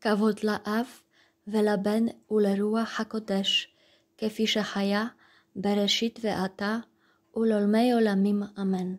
כבוד לאב ולבן ולרוח הקודש, כפי שהיה בראשית ועתה ולעולמי עולמים אמן.